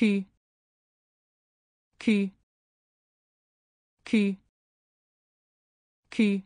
Q Q Q Q